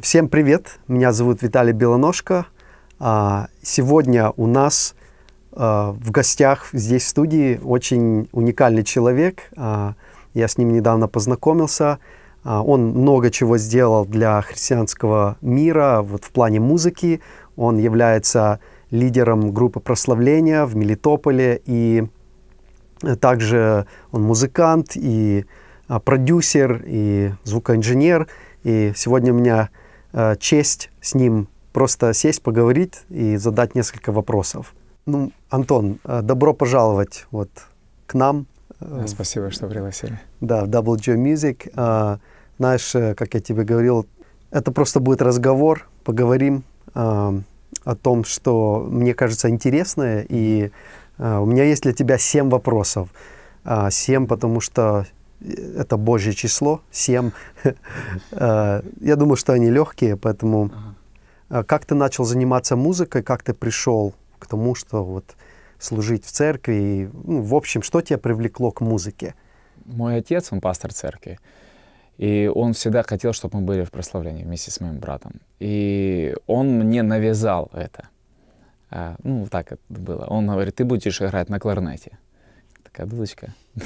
Всем привет! Меня зовут Виталий Белоножко. А, сегодня у нас а, в гостях здесь в студии очень уникальный человек. А, я с ним недавно познакомился. Он много чего сделал для христианского мира вот в плане музыки. Он является лидером группы прославления в Мелитополе и э, также он музыкант и продюсер и звукоинженер. И сегодня у меня э, честь с ним просто сесть, поговорить и задать несколько вопросов. Ну, Антон, э, добро пожаловать вот к нам. Спасибо, что пригласили. Да, в WGO Music. А, знаешь, э, как я тебе говорил, это просто будет разговор, поговорим а, о том, что мне кажется интересное, и а, у меня есть для тебя семь вопросов. Семь, потому что э, это Божье число, семь. Я думаю, что они легкие, поэтому Э, как ты начал заниматься музыкой, как ты пришел к тому, что вот служить в церкви, и, ну, в общем, что тебя привлекло к музыке? Мой отец, он пастор церкви, и он всегда хотел, чтобы мы были в прославлении вместе с моим братом. И он мне навязал это. А, ну, так это было. Он говорит, ты будешь играть на кларнете. Такая дудочка.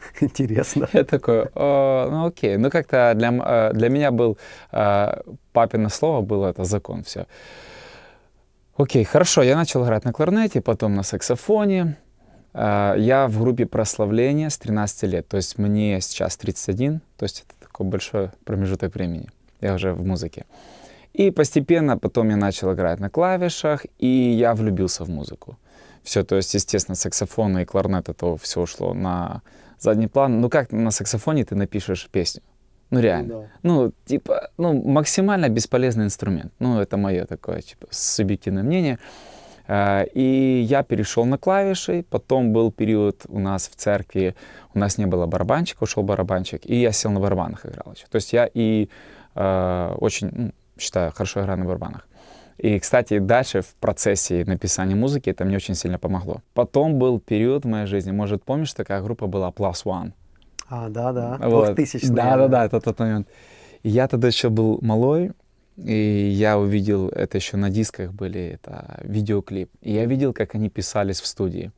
Интересно. Я такой, ну окей. Ну как-то для, э, для меня был, э, папино слово было, это закон, все. Окей, хорошо, я начал играть на кларнете, потом на саксофоне. Э, я в группе прославления с 13 лет, то есть мне сейчас 31, то есть это такой большой промежуток времени. Я уже в музыке. И постепенно потом я начал играть на клавишах, и я влюбился в музыку. Все, то есть, естественно, саксофон и кларнет, это все ушло на задний план. Ну как на саксофоне ты напишешь песню? Ну реально. Да. Ну, типа, ну, максимально бесполезный инструмент. Ну, это мое такое, типа, субъективное мнение. А, и я перешел на клавиши, потом был период у нас в церкви, у нас не было барабанщика, ушел барабанщик, и я сел на барабанах играл еще. То есть я и э, очень, ну, считаю, хорошо играю на барабанах. И, кстати, дальше в процессе написания музыки это мне очень сильно помогло. Потом был период в моей жизни, может, помнишь, такая группа была Plus One? А, да-да, вот. 2000 Да-да-да, это тот момент. И я тогда еще был малой, и я увидел, это еще на дисках были, это видеоклип. И я видел, как они писались в студии.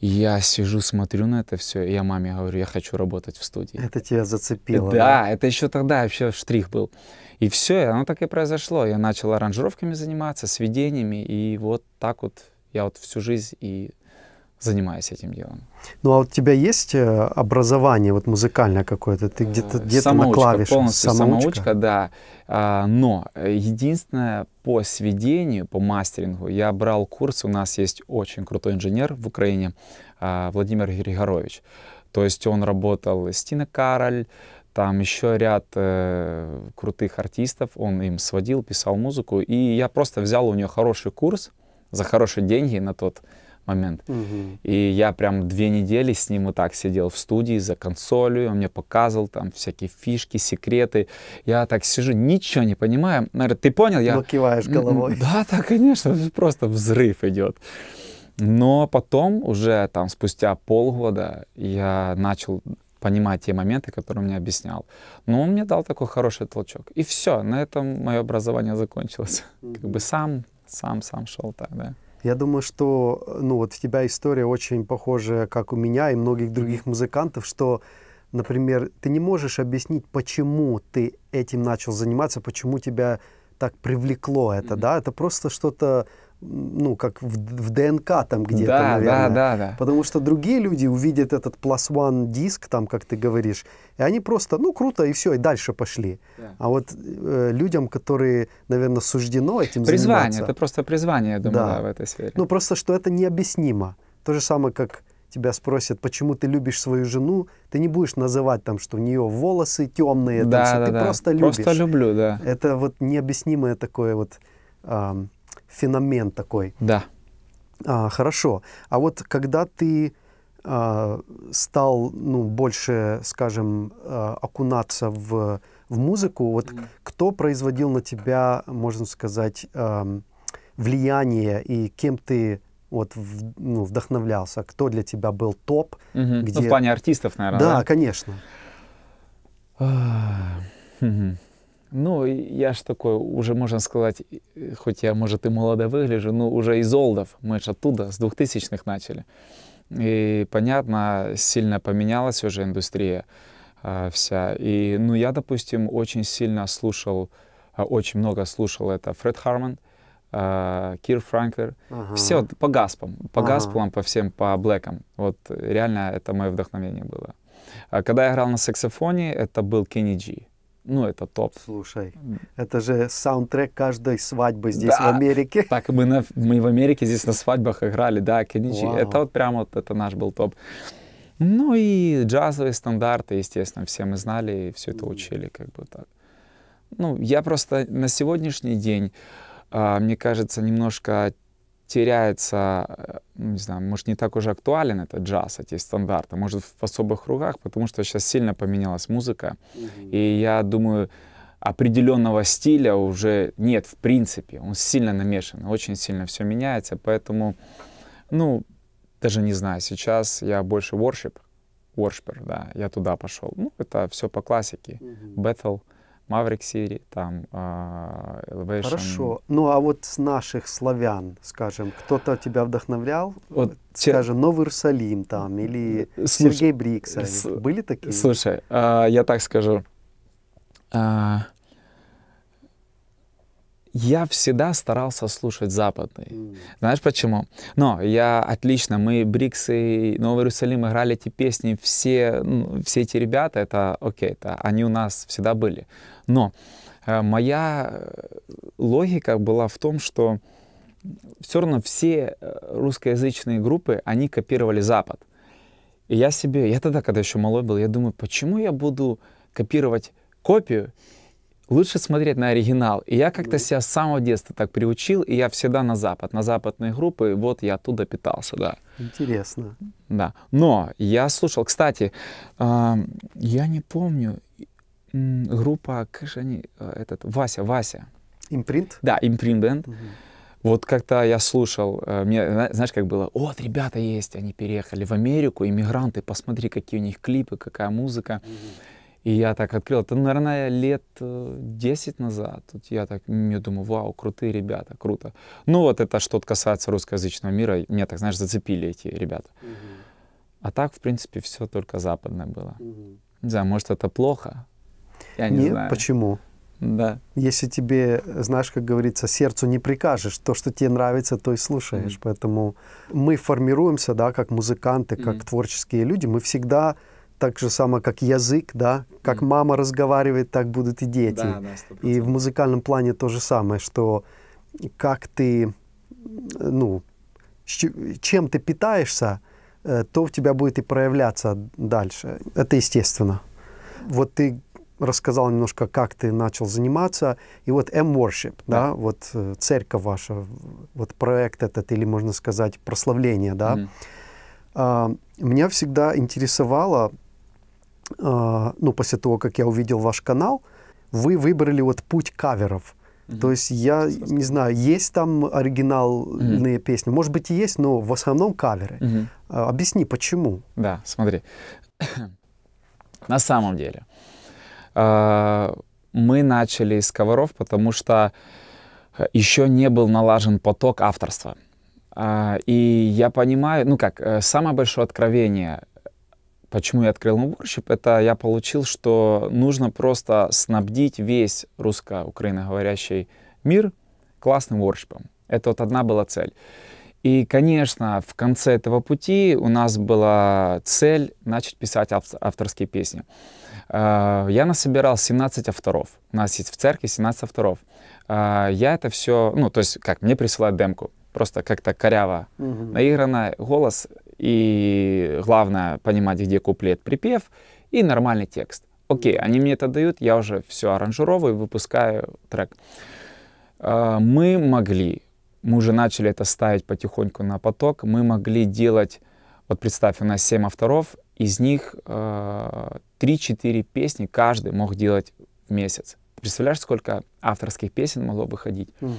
Я сижу, смотрю на это все, и я маме говорю, я хочу работать в студии. Это тебя зацепило. Да, да? это еще тогда вообще штрих был. И все, и оно так и произошло. Я начал аранжировками заниматься, сведениями, и вот так вот я вот всю жизнь и Занимаюсь этим делом. Ну а у тебя есть э, образование вот музыкальное какое-то? Ты где-то где, -то, э, на клавишах? Полностью самоучка, самоучка да. А, но единственное, по сведению, по мастерингу, я брал курс, у нас есть очень крутой инженер в Украине, а, Владимир Григорович. То есть он работал с Тина Кароль, там еще ряд э, крутых артистов, он им сводил, писал музыку, и я просто взял у нее хороший курс за хорошие деньги на тот момент. Угу. И я прям две недели с ним вот так сидел в студии за консолью, он мне показывал там всякие фишки, секреты. Я так сижу, ничего не понимаю. Наверное, ты понял? Я... Но головой. Да, да, конечно, просто взрыв идет. Но потом уже там спустя полгода я начал понимать те моменты, которые мне объяснял. Но он мне дал такой хороший толчок. И все, на этом мое образование закончилось. Как бы сам, сам, сам шел так, да. Я думаю, что э, ну, вот в тебя история очень похожа, как у меня и многих других музыкантов, что, например, ты не можешь объяснить, почему ты этим начал заниматься, почему тебя так привлекло это, mm-hmm. да, это просто что-то ну, как в, в ДНК там где-то, да, наверное. Да, да, да. Потому что другие люди увидят этот plus one диск, там, как ты говоришь, и они просто, ну, круто, и все, и дальше пошли. Да. А вот э, людям, которые, наверное, суждено этим призвание, заниматься... Призвание, это просто призвание, я думаю, да. да, в этой сфере. Ну, просто, что это необъяснимо. То же самое, как тебя спросят, почему ты любишь свою жену, ты не будешь называть там, что у нее волосы темные, да, там, да, ты да. просто любишь. Просто люблю, да. Это вот необъяснимое такое вот... Эм, феномен такой. Да. А, хорошо. А вот когда ты а, стал ну, больше, скажем, а, окунаться в, в музыку, вот mm. кто производил на тебя, можно сказать, а, влияние и кем ты вот в, ну, вдохновлялся? Кто для тебя был топ? Mm -hmm. Где... Ну, в плане артистов, наверное. Да, да? конечно. А, ну, я ж такой, уже можно сказать, хоть я, может, и молодо выгляжу, но уже из Олдов, мы же оттуда, с 2000-х начали. И, понятно, сильно поменялась уже индустрия э, вся. И, ну, я, допустим, очень сильно слушал, а, очень много слушал это Фред Харман, э, Кир Франклер, ага. все по Гаспам, по ага. Гаспалам, по всем, по Блэкам. Вот реально это мое вдохновение было. Когда я играл на саксофоне, это был Кенни Джи ну, это топ. Слушай, это же саундтрек каждой свадьбы здесь, да, в Америке. Так, мы, на, мы в Америке здесь на свадьбах играли, да, Кеничи. Это вот прямо вот, это наш был топ. Ну и джазовые стандарты, естественно, все мы знали и все это учили, как бы так. Ну, я просто на сегодняшний день, а, мне кажется, немножко теряется, э, ну, не знаю, может, не так уже актуален этот джаз, эти стандарты, может, в особых кругах, потому что сейчас сильно поменялась музыка, mm-hmm. и я думаю, определенного стиля уже нет, в принципе, он сильно намешан, очень сильно все меняется, поэтому, ну, даже не знаю, сейчас я больше worship, worshiper, да, я туда пошел, ну, это все по классике, mm-hmm. battle, Маврик Сири, там uh, Elevation. Хорошо. Ну а вот с наших славян, скажем, кто-то тебя вдохновлял? Вот, скажем, те... Новый Иерусалим там или э, слушай, Сергей Брикса. С... Были такие? Слушай, uh, я так скажу. Uh, я всегда старался слушать западный. Знаешь почему? Но я отлично, мы Бриксы, Новый Иерусалим играли эти песни, все, ну, все эти ребята, это окей, это они у нас всегда были. Но э, моя э, логика была в том, что все равно все э, русскоязычные группы, они копировали Запад. И я себе, я тогда, когда еще малой был, я думаю, почему я буду копировать копию, лучше смотреть на оригинал. И я как-то себя с самого детства так приучил, и я всегда на Запад, на западные группы, и вот я оттуда питался, да. Интересно. Да. Но я слушал, кстати, э, я не помню, группа, как же они, э, этот, Вася, Вася. Импринт? Да, импринт бенд. Вот как-то я слушал, э, мне, знаешь, как было, вот ребята есть, они переехали в Америку, иммигранты, посмотри, какие у них клипы, какая музыка. Угу. И я так открыл, это, наверное, лет 10 э, назад. Тут я так, мне думаю, вау, крутые ребята, круто. Ну вот это что касается русскоязычного мира, меня так, знаешь, зацепили эти ребята. А так, в принципе, все только западное было. Не знаю, может, это плохо? Я не Нет, знаю. почему? Да. Если тебе, знаешь, как говорится, сердцу не прикажешь, то, что тебе нравится, то и слушаешь. Mm-hmm. Поэтому мы формируемся, да, как музыканты, как mm-hmm. творческие люди, мы всегда так же само, как язык, да, как mm. мама разговаривает, так будут и дети. Да, да, и в музыкальном плане то же самое, что как ты, ну, чем ты питаешься, э, то в тебя будет и проявляться дальше. Это естественно. Вот ты рассказал немножко, как ты начал заниматься. И вот M-Worship, да. да, вот э, церковь ваша, вот проект этот, или можно сказать, прославление, да. Mm. меня всегда интересовало, а, ну, после того, как я увидел ваш канал, вы выбрали вот путь каверов. Mm-hmm. То есть я не знаю, есть там оригинальные mm-hmm. песни, может быть и есть, но в основном каверы. Mm-hmm. объясни, почему? Да, смотри. На самом деле а, мы начали с каверов, потому что еще не был налажен поток авторства. И я понимаю, ну как, э, самое большое откровение Почему я открыл Муборщип? Это я получил, что нужно просто снабдить весь русско-украиноговорящий мир классным воршипом. Это вот одна была цель. И, конечно, в конце этого пути у нас была цель начать писать авторские песни. А, я насобирал 17 авторов. У нас есть в церкви 17 авторов. А, я это все, ну, то есть, как, мне присылают демку. Просто как-то коряво угу. наиграно. Голос и главное понимать, где куплет, припев и нормальный текст. Окей, они мне это дают, я уже все аранжировываю, выпускаю трек. А, мы могли, мы уже начали это ставить потихоньку на поток, мы могли делать, вот представь, у нас 7 авторов, из них 3-4 а, песни каждый мог делать в месяц. Представляешь, сколько авторских песен могло выходить? Угу.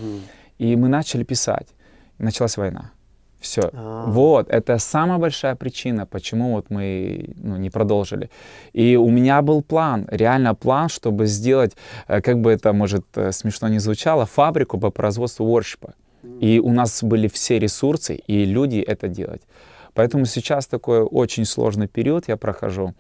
И мы начали писать. Началась война. Все. А-а-а. Вот, это самая большая причина, почему вот мы ну, не продолжили. И у меня был план, реально план, чтобы сделать, э, как бы это, может, э, смешно не звучало, фабрику по производству воршипа. И у нас были все ресурсы, и люди это делать. Поэтому сейчас такой очень сложный период я прохожу.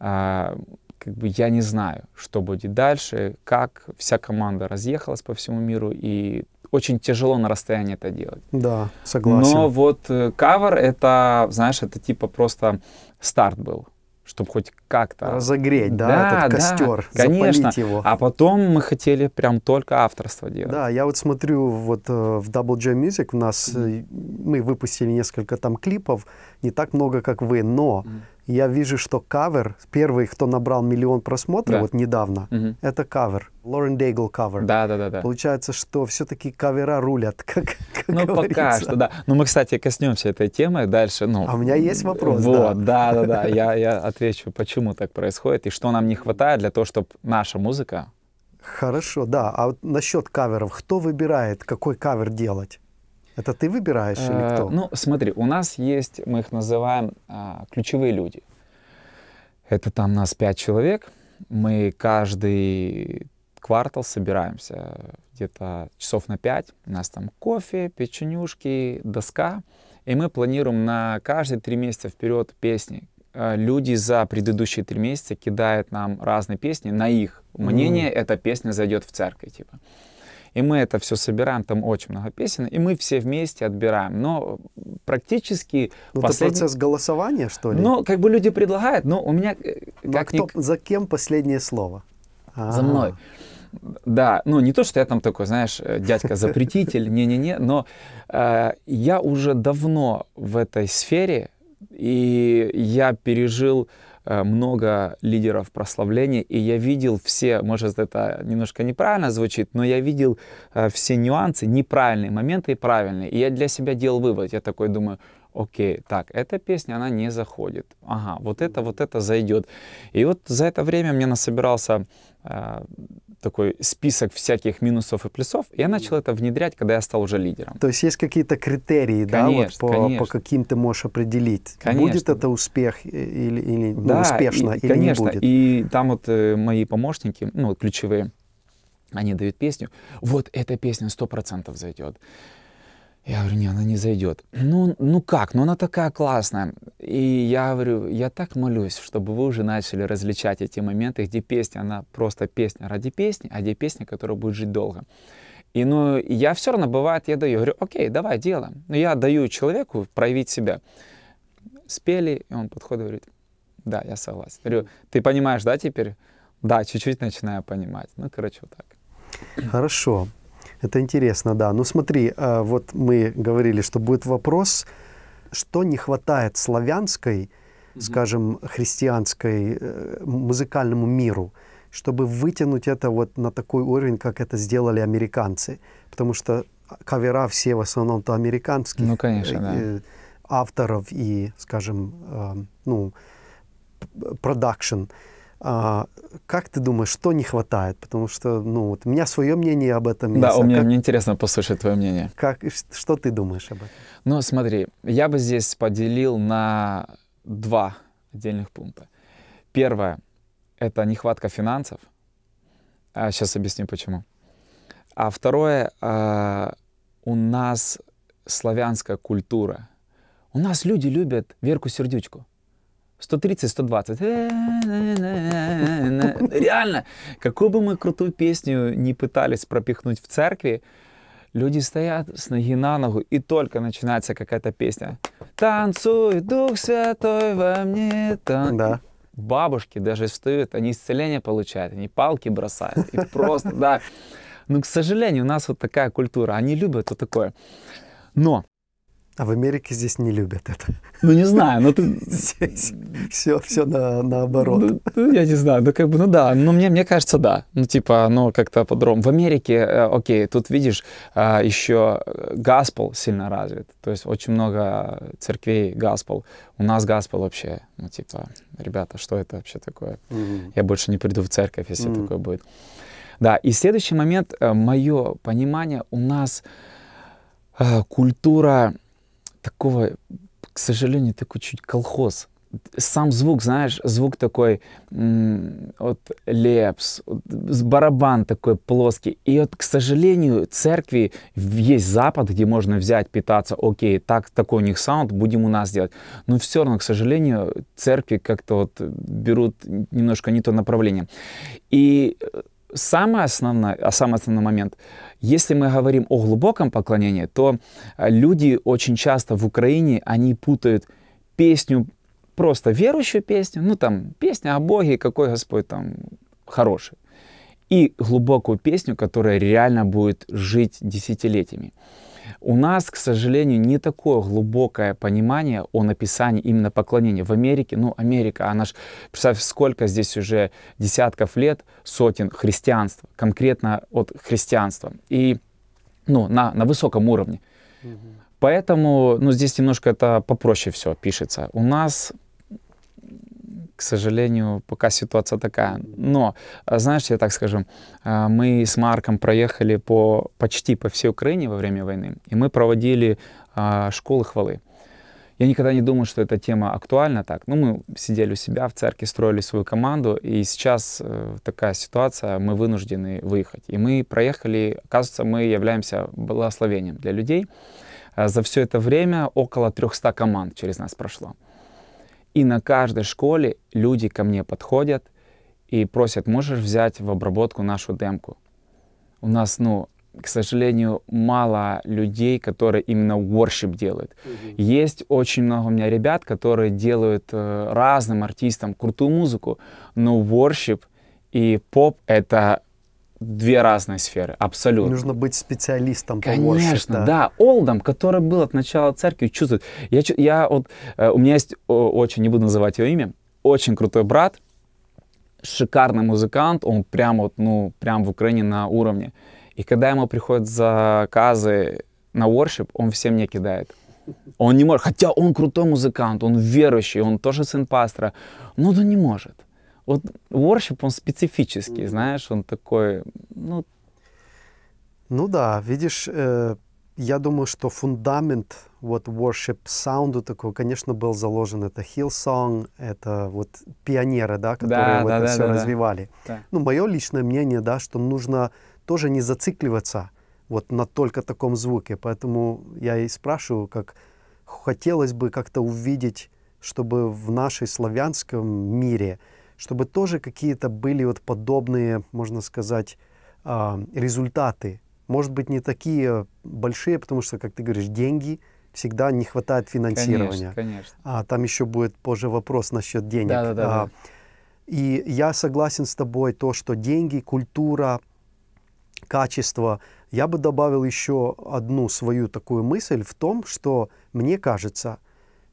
А, как бы я не знаю, что будет дальше, как вся команда разъехалась по всему миру, и очень тяжело на расстоянии это делать. Да, согласен. Но вот э, кавер это, знаешь, это типа просто старт был чтобы хоть как-то... Разогреть, да, да этот да, костер, конечно. запалить его. А потом мы хотели прям только авторство делать. Да, я вот смотрю вот э, в Double J Music у нас, mm-hmm. мы выпустили несколько там клипов, не так много, как вы, но mm-hmm. Я вижу, что кавер, первый, кто набрал миллион просмотров да. вот недавно, угу. это кавер. Лорен Дейгл кавер. Да, да, да, да. Получается, что все-таки кавера рулят, как, как Ну, говорится. пока что, да. Но ну, мы, кстати, коснемся этой темы дальше. Ну, а у меня есть вопрос. Вот, да, да, да. да. Я, я отвечу, почему так происходит и что нам не хватает для того, чтобы наша музыка Хорошо, да. А вот насчет каверов, кто выбирает, какой кавер делать? Это ты выбираешь или э, кто? Ну, смотри, у нас есть, мы их называем а, ключевые люди. Это там нас пять человек. Мы каждый квартал собираемся где-то часов на пять. У нас там кофе, печенюшки, доска. И мы планируем на каждые три месяца вперед песни. Э, люди за предыдущие три месяца кидают нам разные песни на их мнение. Mm. Эта песня зайдет в церковь, типа. И мы это все собираем, там очень много песен, и мы все вместе отбираем. Но практически... Ну, последний... это процесс голосования, что ли? Ну, как бы люди предлагают, но у меня... Э, но ну, как а кто, За кем последнее слово? А-а-а. За мной. Да, ну не то, что я там такой, знаешь, э, дядька-запретитель, не-не-не, но э, я уже давно в этой сфере, и я пережил Э, много лидеров прославления, и я видел все, может это немножко неправильно звучит, но я видел э, все нюансы, неправильные моменты и правильные. И я для себя делал вывод, я такой думаю, окей, так, эта песня, она не заходит. Ага, вот это, вот это зайдет. И вот за это время мне насобирался э, такой список всяких минусов и плюсов. я начал это внедрять, когда я стал уже лидером. То есть есть какие-то критерии, конечно, да, вот, по, по каким ты можешь определить, конечно. будет это успех или, или ну, да, успешно, и, или конечно. не будет. И там вот э, мои помощники, ну, ключевые, они дают песню, вот эта песня сто процентов зайдет я говорю, не, она не зайдет. Ну, ну как, ну она такая классная. И я говорю, я так молюсь, чтобы вы уже начали различать эти моменты, где песня, она просто песня ради песни, а где песня, которая будет жить долго. И ну, я все равно, бывает, я даю, говорю, окей, давай, делаем. Но я даю человеку проявить себя. Спели, и он подходит говорит, да, я согласен. говорю, ты понимаешь, да, теперь? Да, чуть-чуть начинаю понимать. Ну, короче, вот так. Хорошо. Это интересно, да. Ну смотри, а, вот мы говорили, что будет вопрос, что не хватает славянской, mm-hmm. скажем, христианской э, музыкальному миру, чтобы вытянуть это вот на такой уровень, как это сделали американцы. Потому что кавера все в основном-то американские. Ну, конечно, э, да. авторов и, скажем, а, ну, продакшн. А, как ты думаешь, что не хватает? Потому что, ну, вот у меня свое мнение об этом да, есть. у меня, как... мне интересно послушать твое мнение. Как, что ты думаешь об этом? Ну, смотри, я бы здесь поделил на два отдельных пункта. Первое — это нехватка финансов. А сейчас объясню, почему. А второе а, — у нас славянская культура. У нас люди любят Верку Сердючку. 130-120. Э, э, э, Реально, какую бы мы крутую песню не пытались пропихнуть в церкви, люди стоят с ноги на ногу, и только начинается какая-то песня. «Танцуй, Дух Святой во мне». Тан... Да. Бабушки даже встают, они исцеление получают, они палки бросают. И просто, да. Но, к сожалению, у нас вот такая культура. Они любят вот такое. Но а в Америке здесь не любят это. Ну, не знаю, но ну, ты... Здесь все, все на, наоборот. Ну, ну, я не знаю, ну, как бы, ну да, но мне, мне кажется, да. Ну, типа, ну как-то по В Америке, э, окей, тут, видишь, а, э, еще гаспел сильно развит. То есть очень много церквей гаспел. У нас гаспел вообще, ну, типа, ребята, что это вообще такое? Mm-hmm. Я больше не приду в церковь, если mm-hmm. такое будет. Да, и следующий момент, э, мое понимание, у нас э, культура такого, к сожалению, такой чуть колхоз. Сам звук, знаешь, звук такой вот лепс, барабан такой плоский. И вот, к сожалению, церкви есть Запад, где можно взять, питаться, окей, так, такой у них саунд, будем у нас делать. Но все равно, к сожалению, церкви как-то вот берут немножко не то направление. И э, самое основное, а самый основной момент, если мы говорим о глубоком поклонении, то э, люди очень часто в Украине, они путают песню, просто верующую песню, ну там песня о Боге, какой Господь там хороший, и глубокую песню, которая реально будет жить десятилетиями. У нас, к сожалению, не такое глубокое понимание о написании именно поклонения. В Америке, ну, Америка, она ж, представь, сколько здесь уже десятков лет, сотен христианств, конкретно от христианства. И, ну, на, на высоком уровне. Угу. Поэтому, ну, здесь немножко это попроще все пишется. У нас к сожалению, пока ситуация такая. Но, а, знаешь, я так скажу, а, мы с Марком проехали по, почти по всей Украине во время войны, и мы проводили а, школы хвалы. Я никогда не думал, что эта тема актуальна так. Ну, мы сидели у себя в церкви, строили свою команду, и сейчас э, такая ситуация, мы вынуждены выехать. И мы проехали, оказывается, мы являемся благословением для людей. За все это время около 300 команд через нас прошло. И на каждой школе люди ко мне подходят и просят, можешь взять в обработку нашу демку. У нас, ну, к сожалению, мало людей, которые именно worship делают. mm Есть очень много у меня ребят, которые делают э, разным артистам крутую музыку, но worship и поп — это две разные сферы, абсолютно. Нужно быть специалистом побольше. Конечно, да. Олдом, который был от начала церкви, чувствует. Я, я вот, э, у меня есть очень, не буду называть его имя, очень крутой брат, шикарный музыкант, он прям вот, ну, прям в Украине на уровне. И когда ему приходят заказы на worship, он всем мне кидает. Он не может, хотя он крутой музыкант, он верующий, он тоже сын пастора, но ну, он не может. Вот worship он специфический, знаешь, он такой, ну... Ну да, видишь, э, я думаю, что фундамент вот worship саунду такого, конечно, был заложен. Это Hillsong, это вот пионеры, да, которые да, вот да, это да, все да, развивали. Да. Ну, мое личное мнение, да, что нужно тоже не зацикливаться вот на только таком звуке. Поэтому я и спрашиваю, как хотелось бы как-то увидеть, чтобы в нашей славянском мире – чтобы тоже какие-то были вот подобные, можно сказать, а, результаты. Может быть, не такие большие, потому что, как ты говоришь, деньги всегда не хватает финансирования. Конечно, конечно. А там еще будет позже вопрос насчет денег. Да, да, да, а, да. И я согласен с тобой, то, что деньги, культура, качество. Я бы добавил еще одну свою такую мысль в том, что мне кажется,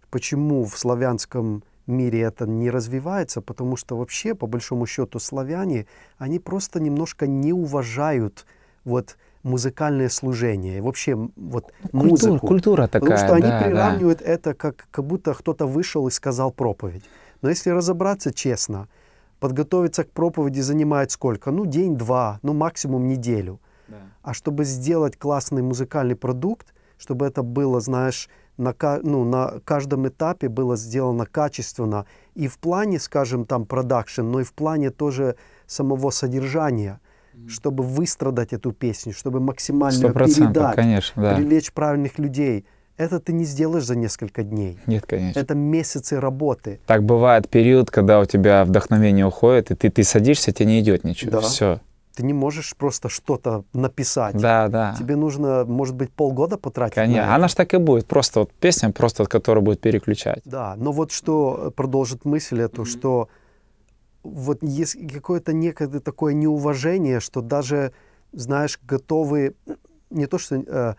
почему в славянском мире это не развивается, потому что вообще, по большому счету, славяне, они просто немножко не уважают вот музыкальное служение, вообще вот ну, культура, музыку. Культура такая, Потому что да, они приравнивают да. это, как, как будто кто-то вышел и сказал проповедь. Но если разобраться честно, подготовиться к проповеди занимает сколько? Ну, день-два, ну, максимум неделю. Да. А чтобы сделать классный музыкальный продукт, чтобы это было, знаешь, на, ну, на каждом этапе было сделано качественно и в плане, скажем, там продакшн, но и в плане тоже самого содержания, mm чтобы выстрадать эту песню, чтобы максимально передать, конечно, да. привлечь правильных людей. Это ты не сделаешь за несколько дней. Нет, конечно. Это месяцы работы. Так бывает период, когда у тебя вдохновение уходит, и ты, ты садишься, тебе не идет ничего. Да. Все. Ты не можешь просто что-то написать. Да, да. Тебе нужно, может быть, полгода потратить. Конечно, она же так и будет. Просто вот песня, просто от которой будет переключать. Да, но вот что э, продолжит мысль эту, mm-hmm. что вот есть какое-то некое такое неуважение, что даже, знаешь, готовы, не то что, э,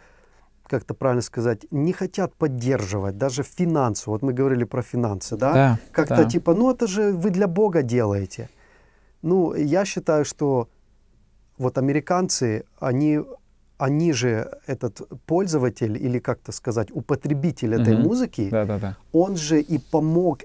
как то правильно сказать, не хотят поддерживать даже финансово. Вот мы говорили про финансы, да? да Как-то да. типа, ну это же вы для Бога делаете. Ну, я считаю, что вот американцы, они, они же этот пользователь или как-то сказать употребитель этой угу. музыки, да, да, да. он же и помог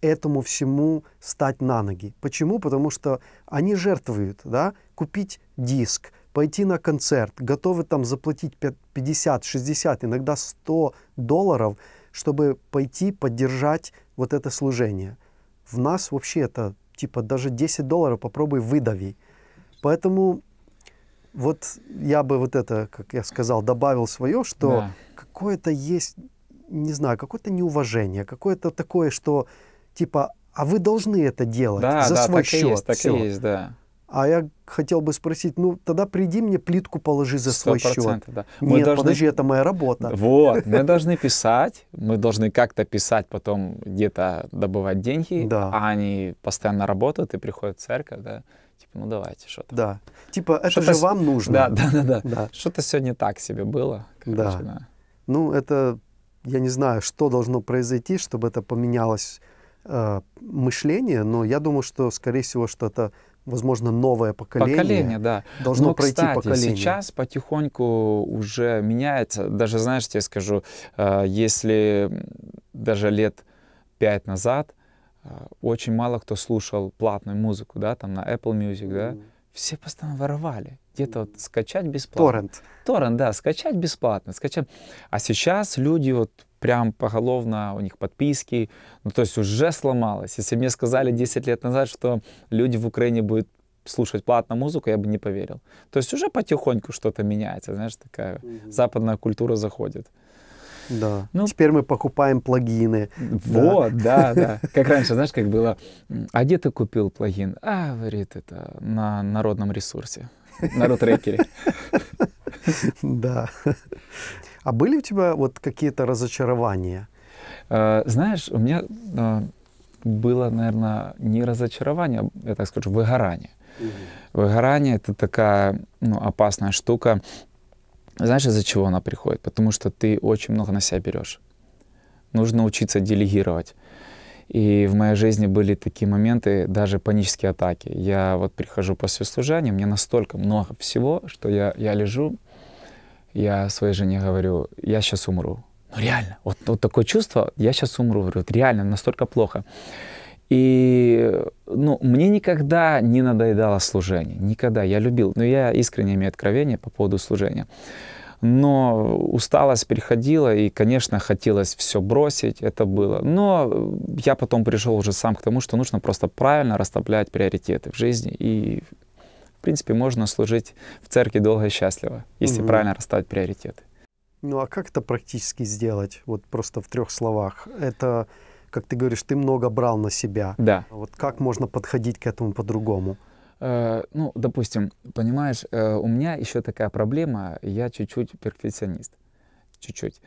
этому всему стать на ноги. Почему? Потому что они жертвуют, да, купить диск, пойти на концерт, готовы там заплатить 50, 60, иногда 100 долларов, чтобы пойти поддержать вот это служение. В нас вообще это типа даже 10 долларов попробуй выдави. Поэтому вот я бы вот это, как я сказал, добавил свое, что да. какое-то есть, не знаю, какое-то неуважение, какое-то такое, что типа, а вы должны это делать да, за да, свой так счет. Да, есть, так все. и есть, да. А я хотел бы спросить, ну тогда приди мне плитку положи за свой счет. Да. Мы Нет, должны... подожди, это моя работа. Вот, мы должны писать, мы должны как-то писать, потом где-то добывать деньги, да. а они постоянно работают и приходят в церковь, да типа, ну давайте что-то. Да. Типа, это что-то же с... вам нужно. Да, да, да, да. да. Что-то сегодня так себе было. Короче, да. да. Ну, это, я не знаю, что должно произойти, чтобы это поменялось э, мышление, но я думаю, что, скорее всего, что это возможно, новое поколение. Поколение, да. Должно Но, пройти кстати, поколение. сейчас потихоньку уже меняется. Даже, знаешь, я скажу, э, если даже лет пять назад а, очень мало кто слушал платную музыку, да, там на Apple Music, да, все постоянно воровали. Где-то вот скачать бесплатно. Торрент. Торрент, да, скачать бесплатно, скачать. А сейчас люди вот прям поголовно, у них подписки, ну то есть уже сломалось. Если мне сказали 10 лет назад, что люди в Украине будут слушать платную музыку, я бы не поверил. То есть уже потихоньку что-то меняется, знаешь, такая mm-hmm. западная культура заходит. Да. Ну, Теперь мы покупаем плагины. Вот, да, да. Как раньше, знаешь, как было, а где ты купил плагин? А, говорит, это на народном ресурсе, народ-трекере. Да. А были у тебя вот какие-то разочарования? Э, знаешь, у меня э, было, наверное, не разочарование, я так скажу, выгорание. Выгорание — это такая ну, опасная штука. Знаешь, из-за чего она приходит? Потому что ты очень много на себя берешь. Нужно учиться делегировать. И в моей жизни были такие моменты, даже панические атаки. Я вот прихожу после служения, мне настолько много всего, что я, я лежу, я своей жене говорю, я сейчас умру. Ну реально, вот, вот такое чувство, я сейчас умру, говорю, вот реально, настолько плохо. И ну, мне никогда не надоедало служение. Никогда. Я любил. Но я искренне имею откровение по поводу служения. Но усталость приходила, и, конечно, хотелось все бросить, это было. Но я потом пришел уже сам к тому, что нужно просто правильно расставлять приоритеты в жизни. И, в принципе, можно служить в церкви долго и счастливо, если угу. правильно расставить приоритеты. Ну а как это практически сделать? Вот просто в трех словах. Это как ты говоришь, ты много брал на себя. Да. Вот как можно подходить к этому по-другому? Э, ну, допустим, понимаешь, э, у меня еще такая проблема, я чуть-чуть перфекционист, чуть-чуть.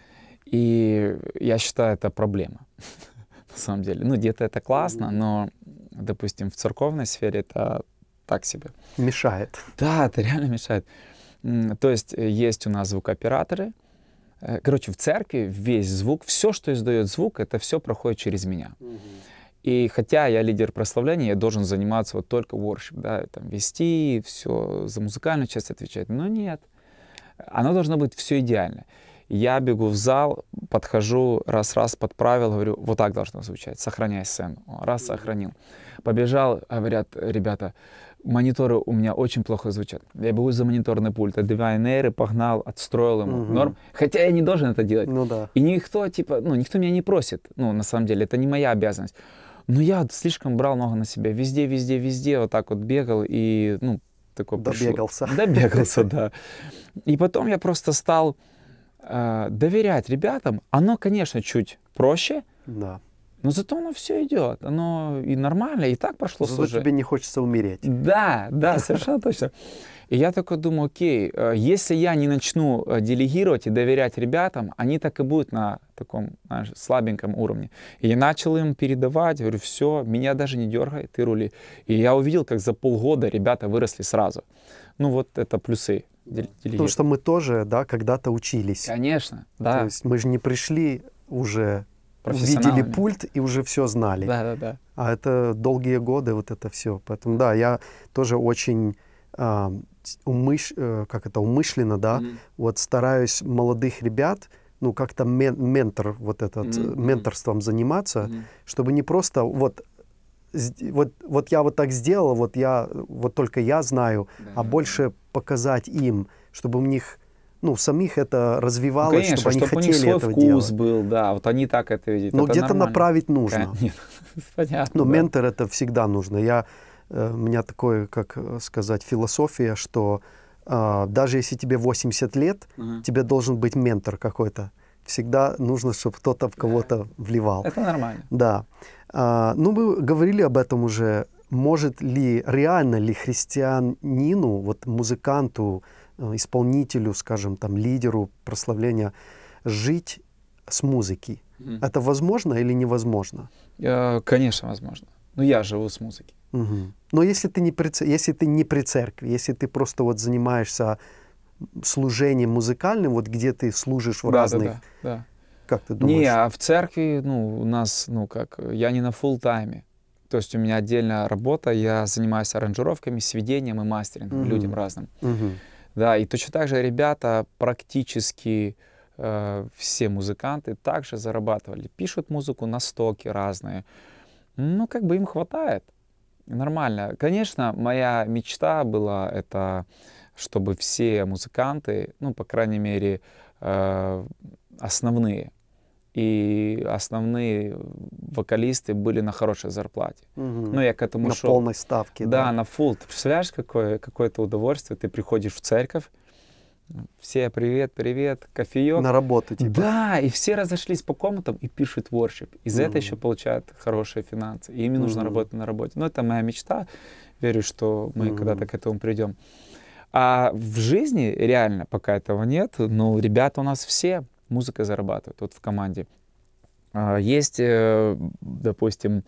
И я считаю, это проблема, на самом деле. Ну, где-то это классно, но, допустим, в церковной сфере это так себе. Мешает. Да, это реально мешает. То есть э, есть у нас звукооператоры, Э, короче, в церкви весь звук, все, что издает звук, это все проходит через меня. И хотя я лидер прославления, я должен заниматься вот только worship, да, там вести, все, за музыкальную часть отвечать. Но нет, оно должно быть все идеально. Я бегу в зал, подхожу, раз-раз подправил, говорю, вот так должно звучать, сохраняй сцену. Раз, сохранил. Побежал, говорят, ребята, мониторы у меня очень плохо звучат. Я бегу за мониторный пульт, отбиваю нейры, погнал, отстроил ему угу. норм. Хотя я не должен это делать. Ну да. И никто, типа, ну, никто меня не просит. Ну, на самом деле, это не моя обязанность. Но я слишком брал много на себя. Везде, везде, везде вот так вот бегал и, ну, такой... Добегался. Пришло. Добегался, да. И потом я просто стал э, доверять ребятам, оно, конечно, чуть проще, да. но зато оно все идет, оно и нормально, и так прошло. Зато слушай. тебе не хочется умереть. Да, да, совершенно точно. И я такой думаю, окей, э, если я не начну э, делегировать и доверять ребятам, они так и будут на таком знаешь, слабеньком уровне. И я начал им передавать, говорю, все, меня даже не дергай, ты рули. И я увидел, как за полгода ребята выросли сразу. Ну вот это плюсы Дел- Потому что мы тоже, да, когда-то учились. Конечно, да. То есть мы же не пришли уже, видели пульт и уже все знали. Да, да, да. А это долгие годы вот это все. Поэтому, да, я тоже очень э, умыш... э, как это, умышленно, да, mm-hmm. вот стараюсь молодых ребят, ну, как-то мен- ментор вот этот, mm-hmm. менторством заниматься, mm-hmm. чтобы не просто вот вот, вот я вот так сделал, вот я, вот только я знаю, да. а больше показать им, чтобы у них, ну, самих это развивалось, ну, конечно, чтобы они чтобы хотели у них свой вкус делать. был, да, вот они так это видят. Но ну, где-то направить нужно. Конечно. Понятно. Но ну, да. ментор это всегда нужно. Я, э, у меня такое, как э, сказать, философия, что а, даже если тебе 80 лет, угу. тебе должен быть ментор какой-то всегда нужно, чтобы кто-то в кого-то вливал. Это нормально. Да. А, ну, мы говорили об этом уже. Может ли, реально ли христианину, вот музыканту, э, исполнителю, скажем, там, лидеру прославления, жить с музыки? Mm. Это возможно или невозможно? Э, конечно, возможно. Но я живу с музыки. Угу. Но если ты, не при, если ты не при церкви, если ты просто вот занимаешься служением музыкальным, вот где ты служишь в да, разных... Да, да, да. Как ты думаешь? Не, а в церкви, ну, у нас, ну, как, я не на фул тайме. То есть у меня отдельная работа, я занимаюсь аранжировками, сведением и мастерингом mm-hmm. людям разным. Mm-hmm. Да, и точно так же ребята практически э, все музыканты также зарабатывали. Пишут музыку на стоки разные. Ну, как бы им хватает. Нормально. Конечно, моя мечта была это чтобы все музыканты, ну, по крайней мере, э, основные, и основные вокалисты были на хорошей зарплате. Угу. Ну, я к этому на шел. На полной ставке. Да, да, на full. Ты представляешь, какое, какое-то удовольствие. Ты приходишь в церковь, все привет, привет, кофеек. На работу типа. Да, и все разошлись по комнатам и пишут воршип. Из mm-hmm. этого еще получают хорошие финансы. И им mm-hmm. нужно работать на работе. Но это моя мечта. Верю, что мы mm когда-то к этому придем. А в жизни реально пока этого нет. но ребята у нас все музыкой зарабатывают вот в команде. А, есть, э, допустим,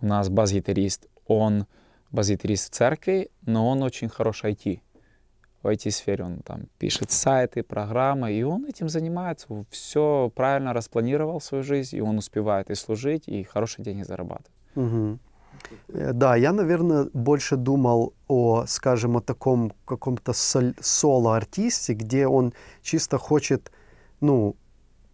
у нас бас-гитарист. Он бас-гитарист в церкви, но он очень хорош IT. В IT-сфере он там пишет сайты, программы, и он этим занимается. Все правильно распланировал свою жизнь, и он успевает и служить, и хорошие деньги зарабатывать. Угу. Э, да, я, наверное, больше думал о, скажем, о таком каком-то соло-артисте, где он чисто хочет, ну,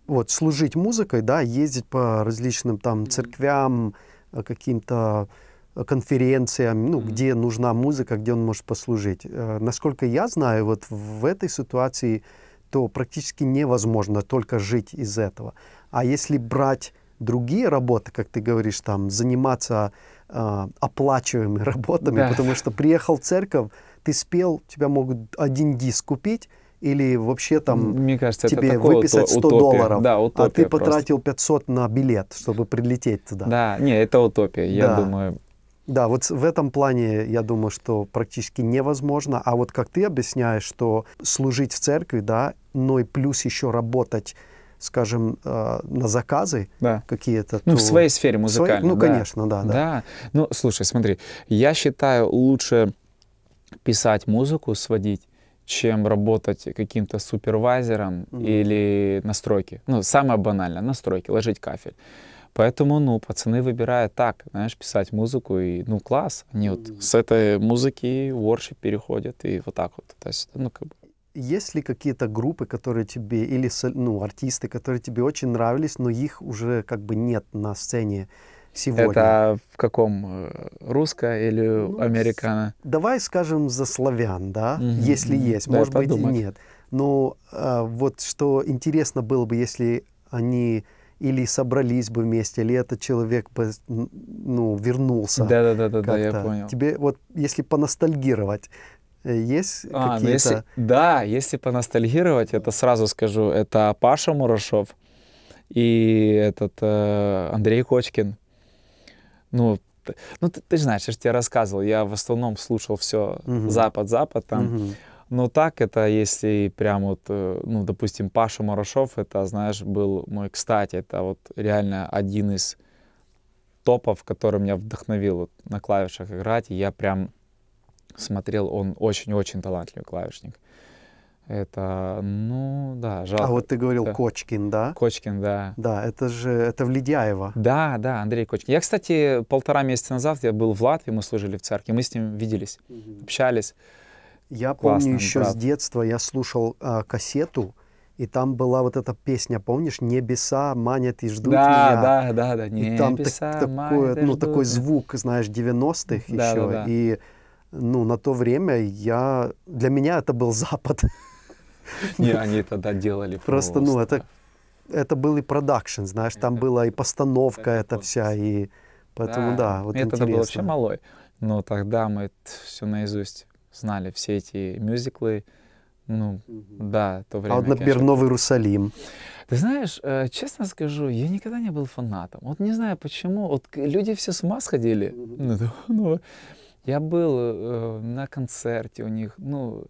вот, служить музыкой, да, ездить по различным там церквям, э, каким-то э, конференциям, ну, mm-hmm. где нужна музыка, где он может послужить. Насколько я знаю, вот в этой ситуации то практически невозможно только жить из этого. А если брать другие работы, как ты говоришь, там, заниматься а, оплачиваемыми работами, да. потому что приехал в церковь, ты спел, тебя могут один диск купить, или вообще там Мне кажется, тебе выписать 100 утопия. долларов, да, а ты потратил просто. 500 на билет, чтобы прилететь туда. Да, не, это утопия, я да. думаю. Да, вот в этом плане я думаю, что практически невозможно. А вот как ты объясняешь, что служить в церкви, да, но и плюс еще работать скажем, э, на заказы да. какие-то. Ну, то... в своей сфере музыкальной. Своей... Ну, да. конечно, да, да. Да. Ну, слушай, смотри, я считаю, лучше писать музыку, сводить, чем работать каким-то супервайзером mm-hmm. или настройки. Ну, самое банальное, настройки, ложить кафель. Поэтому, ну, пацаны выбирают так, знаешь, писать музыку, и, ну, класс. Они mm-hmm. вот с этой музыки в переходят, и вот так вот. То есть, ну, как бы есть ли какие-то группы, которые тебе, или ну, артисты, которые тебе очень нравились, но их уже как бы нет на сцене сегодня? Это в каком? Э, Русско или ну, американо? Давай скажем за славян, да, угу. если есть, Дай может подумать. быть и нет. Но а, вот что интересно было бы, если они или собрались бы вместе, или этот человек бы, ну, вернулся. Да, да, да, да, да, я понял. Тебе вот, если поностальгировать, есть а, какие-то... Ну если, да, если поностальгировать, это сразу скажу, это Паша Мурашов и этот э, Андрей Кочкин. Ну, ты, ну ты, ты знаешь, я же тебе рассказывал, я в основном слушал все угу. Запад-Запад там. Угу. Но так это, если прям вот, э, ну, допустим, Паша Мурашов, это, знаешь, был мой, кстати, это вот реально один из топов, который меня вдохновил вот, на клавишах играть. И я прям смотрел, он очень-очень талантливый клавишник. Это, ну, да, а жалко. А вот ты говорил это... Кочкин, да? Кочкин, да. Да, это же, это в Ледяево. Да, да, Андрей Кочкин. Я, кстати, полтора месяца назад, я был в Латвии, мы служили в церкви, мы с ним виделись, угу. общались. Я Классный помню еще брат. с детства, я слушал э, кассету, и там была вот эта песня, помнишь, «Небеса манят и ждут да, меня». Да, да, да, да, «Небеса и там так, ну, манят ну, и ждут». такой звук, знаешь, 90-х да, еще, да, да. и ну, на то время я... Для меня это был Запад. Не, они тогда делали просто. ну, это, это был и продакшн, знаешь, там была и постановка эта вся, и поэтому, да, вот Мне тогда был вообще малой, но тогда мы все наизусть знали, все эти мюзиклы, ну, да, то а время. А вот, например, Новый русалим Ты знаешь, э, честно скажу, я никогда не был фанатом. Вот не знаю почему. Вот люди все с ума сходили. Ну, ну я был э, на концерте у них, ну,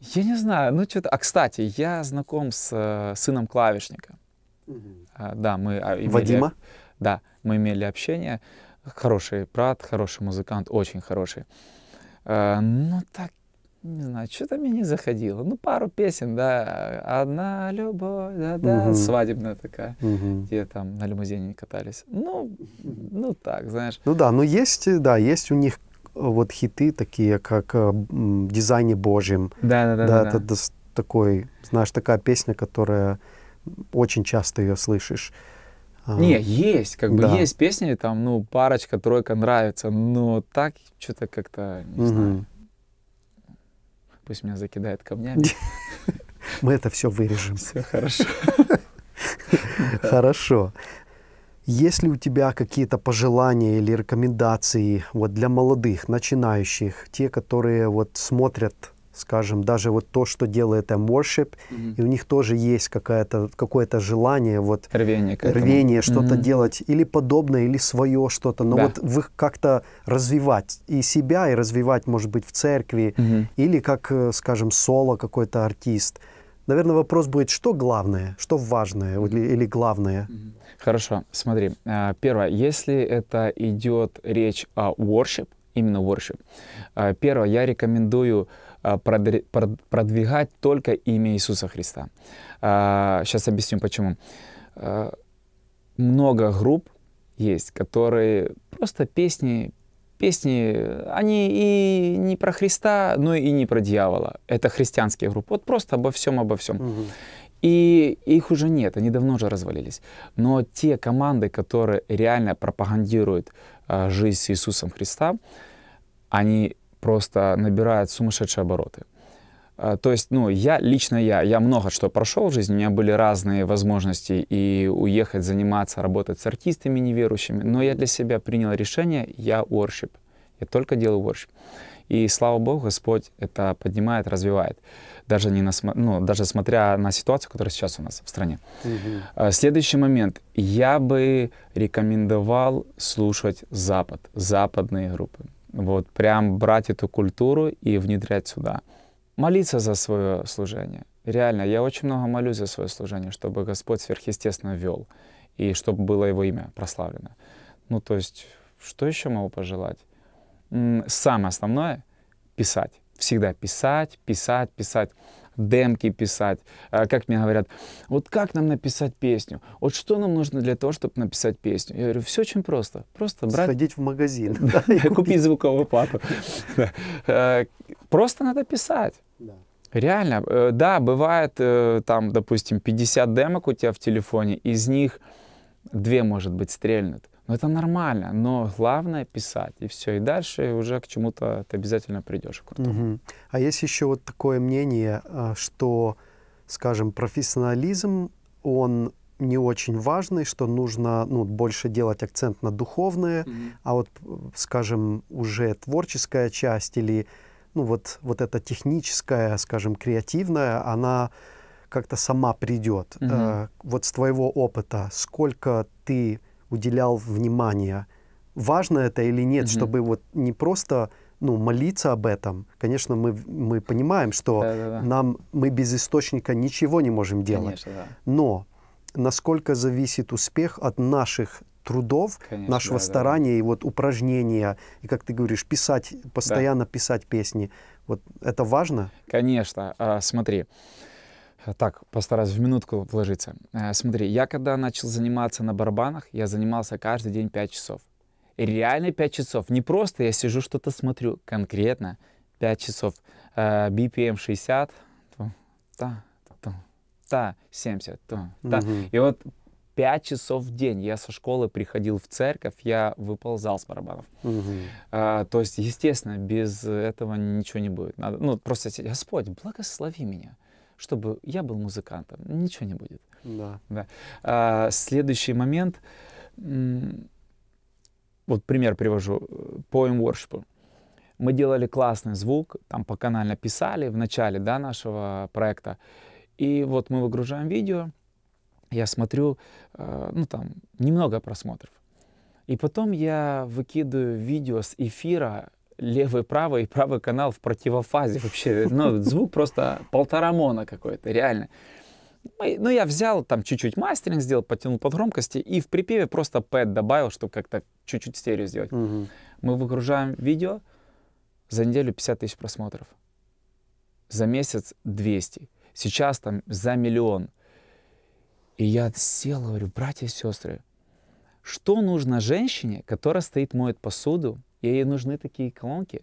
я не знаю, ну что-то... А, кстати, я знаком с э, сыном клавишника. Угу. А, да, мы... А, имели, Вадима? Да, мы имели общение. Хороший брат, хороший музыкант, очень хороший. А, ну, так, не знаю, что-то мне не заходило. Ну, пару песен, да. «Одна любовь», да-да, угу. свадебная такая, угу. где там на лимузине катались. Ну, ну так, знаешь. Ну да, но ну, есть, да, есть у них вот хиты такие, как в э, дизайне Божьем. Да, да, да. да, да это такой, знаешь, такая песня, которая очень часто ее слышишь. А, не, есть, как бы да. есть песни, там, ну, парочка, тройка нравится, но так что-то как-то, не угу. знаю. Пусть меня закидает камнями. Мы это все вырежем. Все хорошо. Хорошо. Есть ли у тебя какие-то пожелания или рекомендации вот для молодых, начинающих, те, которые вот смотрят, скажем, даже вот то, что делает M-Worship, mm-hmm. и у них тоже есть какое-то, какое-то желание, вот рвение, рвение что-то mm-hmm. делать, или подобное, или свое что-то, но да. вот их как-то развивать и себя, и развивать, может быть, в церкви, mm-hmm. или как, э, скажем, соло какой-то артист – Наверное, вопрос будет, что главное, что важное или, или главное? Хорошо, смотри. Э, первое, если это идет речь о worship, именно worship, э, первое, я рекомендую э, продвигать только имя Иисуса Христа. Сейчас объясню, почему. Много групп есть, которые просто песни песни, они и не про Христа, но и не про дьявола. Это христианские группы. Вот просто обо всем, обо всем. Угу. И их уже нет, они давно уже развалились. Но те команды, которые реально пропагандируют э, жизнь с Иисусом Христом, они просто набирают сумасшедшие обороты. А, то есть, ну, я, лично я, я много что прошел в жизни, у меня были разные возможности и уехать, заниматься, работать с артистами неверующими, но я для себя принял решение, я worship, я только делаю worship. И слава Богу, Господь это поднимает, развивает, даже, не на, ну, даже смотря на ситуацию, которая сейчас у нас в стране. Угу. Следующий момент. Я бы рекомендовал слушать Запад, западные группы. Вот прям брать эту культуру и внедрять сюда молиться за свое служение. Реально, я очень много молюсь за свое служение, чтобы Господь сверхъестественно вел, и чтобы было Его имя прославлено. Ну, то есть, что еще могу пожелать? Самое основное — писать. Всегда писать, писать, писать демки писать, а как мне говорят, вот как нам написать песню, вот что нам нужно для того, чтобы написать песню. Я говорю, все очень просто, просто брать... Сходить в магазин. Да, купить звуковую плату. Э, просто надо писать. Реально, э, да, бывает э, там, допустим, 50 демок у тебя в телефоне, из них две, может быть, стрельнут. Но это нормально, но главное писать, и все. И дальше уже к чему-то ты обязательно придешь. Угу. А есть еще вот такое мнение, э, что, скажем, профессионализм, он не очень важный, что нужно ну, больше делать акцент на духовное, mm а вот, скажем, уже творческая часть или ну, вот, вот эта техническая, скажем, креативная, она как-то сама придет. Угу. Э, вот с твоего опыта, сколько ты уделял внимания, важно это или нет, угу. чтобы вот не просто ну, молиться об этом. Конечно, мы, мы понимаем, что да, да, да. нам мы без источника ничего не можем делать. Конечно, да. Но насколько зависит успех от наших трудов, Конечно, нашего да, старания да. и вот упражнения. И как ты говоришь, писать, постоянно да. писать песни. Вот это важно? Конечно. А, смотри. Так, постараюсь в минутку вложиться. А, смотри, я когда начал заниматься на барабанах, я занимался каждый день 5 часов. И реально 5 часов. Не просто я сижу, что-то смотрю. Конкретно 5 часов. А, BPM 60. Эм та, та, та, 70. Та. Угу. И вот 5 часов в день я со школы приходил в церковь, я выползал с барабанов. Угу. А, то есть, естественно, без этого ничего не будет. Надо, ну, просто, Господь, благослови меня, чтобы я был музыкантом. Ничего не будет. Да. да. А, следующий момент. Вот пример привожу. Poem э, Worship. Мы делали классный звук, там по канально писали в начале да, нашего проекта. И вот мы выгружаем видео, я смотрю, э, ну там, немного просмотров. И потом я выкидываю видео с эфира левый, правый и правый канал в противофазе вообще. Ну, звук просто полтора мона какой-то, реально. Ну, я взял, там, чуть-чуть мастеринг сделал, потянул под громкости и в припеве просто пэт добавил, чтобы как-то чуть-чуть стерео сделать. Угу. Мы выгружаем видео, за неделю 50 тысяч просмотров, за месяц 200, сейчас там за миллион. И я сел, говорю, братья и сестры, что нужно женщине, которая стоит, моет посуду, и ей нужны такие колонки?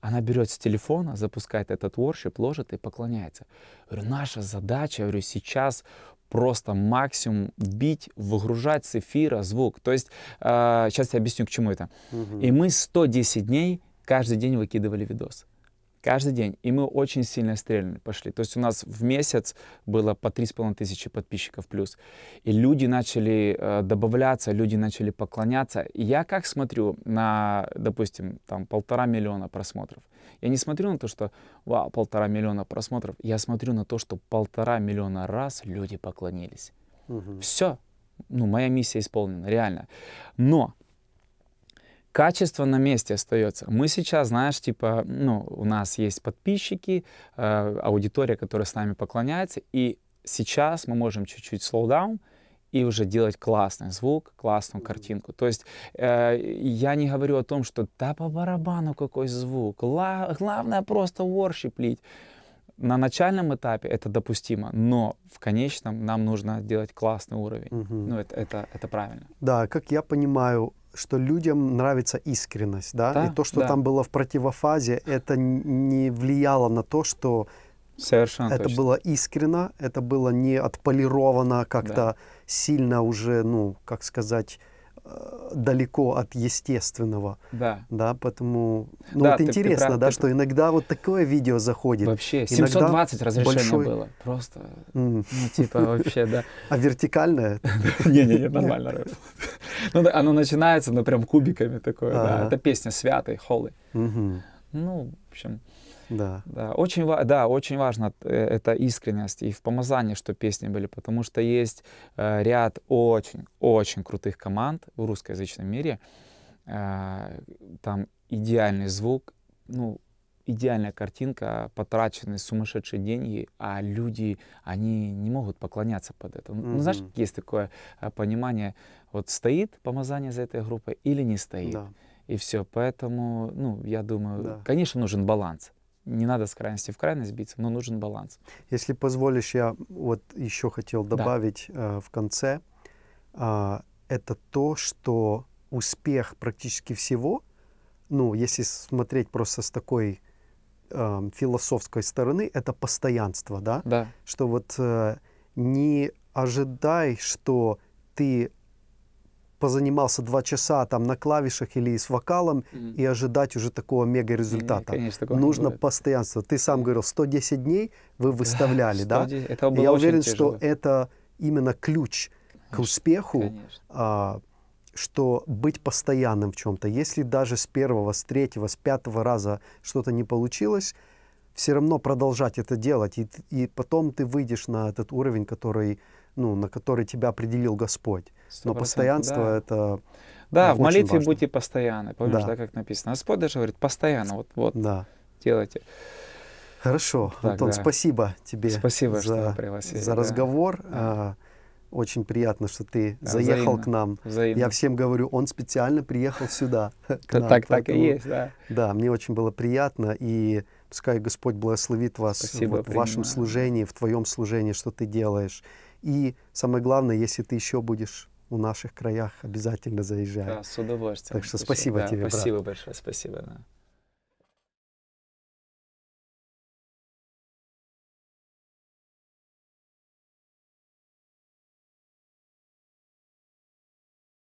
Она берет с телефона, запускает этот worship, ложит и поклоняется. говорю, наша задача, говорю, сейчас просто максимум бить, выгружать с эфира звук. То есть, э, а, сейчас я объясню, к чему это. Угу. И мы 110 дней каждый день выкидывали видос. Каждый день. И мы очень сильно стрельно пошли. То есть у нас в месяц было по 3,5 тысячи подписчиков плюс. И люди начали э, добавляться, люди начали поклоняться. И я как смотрю на, допустим, там полтора миллиона просмотров. Я не смотрю на то, что, вау, полтора миллиона просмотров. Я смотрю на то, что полтора миллиона раз люди поклонились. Угу. Все. Ну, моя миссия исполнена, реально. Но качество на месте остается. Мы сейчас, знаешь, типа, ну, у нас есть подписчики, э, аудитория, которая с нами поклоняется, и сейчас мы можем чуть-чуть slow down, и уже делать классный звук, классную картинку. То есть э, я не говорю о том, что да по барабану какой звук, Ла главное просто воршиплить. На начальном этапе это допустимо, но в конечном нам нужно делать классный уровень. Угу. Ну это, это, это правильно. Да, как я понимаю, что людям нравится искренность, да? да и то, что да. там было в противофазе, это не влияло на то, что Совершенно это точно. было искренно, это было не отполировано как-то да. сильно уже, ну, как сказать, Э, далеко от естественного. Да. Да, поэтому... Ну да, вот ты, интересно, ты, ты, да, ты... что иногда вот такое видео заходит. Вообще, 720 разрешение большой... было. Просто, mm. ну типа вообще, да. А вертикальное? Не-не-не, нормально. Ну оно начинается, но ну, прям кубиками такое, да. Это песня святой, холы. Ну, в общем... Да. Да, очень, да, очень важно э, это искренность и в помазании, что песни были, потому что есть э, ряд очень-очень крутых команд в русскоязычном мире. Э, там идеальный звук, ну, идеальная картинка, потрачены сумасшедшие деньги, а люди, они не могут поклоняться под это. Mm-hmm. Ну, знаешь, есть такое понимание, вот стоит помазание за этой группой или не стоит. Да. И все, поэтому, ну, я думаю, да. конечно, нужен баланс не надо с крайности в крайность биться, но нужен баланс. Если позволишь, я вот еще хотел добавить да. э, в конце. Э, это то, что успех практически всего, ну, если смотреть просто с такой э, философской стороны, это постоянство, да? Да. Что вот э, не ожидай, что ты позанимался два часа там на клавишах или с вокалом mm и ожидать уже такого мега результата. Нужно бывает. постоянство. Ты сам говорил, 110 дней вы выставляли, да? да? Это было Я уверен, тяжело. что это именно ключ конечно, к успеху, а, что быть постоянным в чем-то. Если даже с первого, с третьего, с пятого раза что-то не получилось, все равно продолжать это делать, и, и потом ты выйдешь на этот уровень, который ну, на который тебя определил Господь. 100%. Но постоянство да. это... Да, э, в молитве важно. будьте постоянны. Помнишь, да. да, как написано? Господь даже говорит, постоянно вот, вот да. делайте. Хорошо, так, Антон, да. спасибо тебе спасибо, за, пригласили, за разговор. Да. А, очень приятно, что ты да, заехал взаимно, к нам. Взаимно. Я всем говорю, он специально приехал сюда. Нам, так, так и есть, да. Да, мне очень было приятно, и пускай Господь благословит вас в вашем служении, в твоем служении, что ты делаешь. И самое главное, если ты еще будешь у наших краях, обязательно заезжай. Да, с удовольствием. Так что спасибо да, тебе, спасибо брат. Спасибо большое, спасибо. Да.